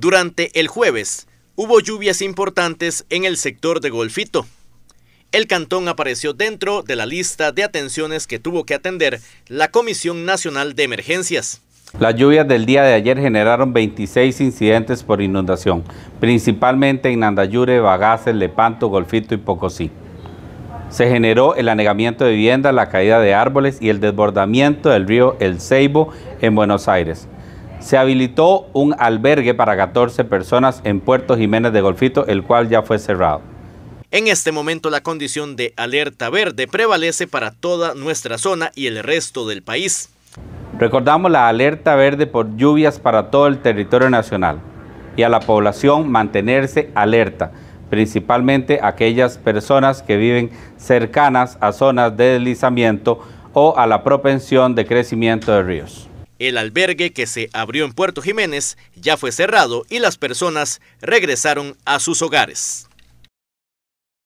Durante el jueves hubo lluvias importantes en el sector de Golfito. El cantón apareció dentro de la lista de atenciones que tuvo que atender la Comisión Nacional de Emergencias. Las lluvias del día de ayer generaron 26 incidentes por inundación, principalmente en Nandayure, Bagaces, Lepanto, Golfito y Pocosí. Se generó el anegamiento de viviendas, la caída de árboles y el desbordamiento del río El Ceibo en Buenos Aires se habilitó un albergue para 14 personas en Puerto Jiménez de Golfito, el cual ya fue cerrado. En este momento la condición de alerta verde prevalece para toda nuestra zona y el resto del país. Recordamos la alerta verde por lluvias para todo el territorio nacional y a la población mantenerse alerta, principalmente aquellas personas que viven cercanas a zonas de deslizamiento o a la propensión de crecimiento de ríos. El albergue que se abrió en Puerto Jiménez ya fue cerrado y las personas regresaron a sus hogares.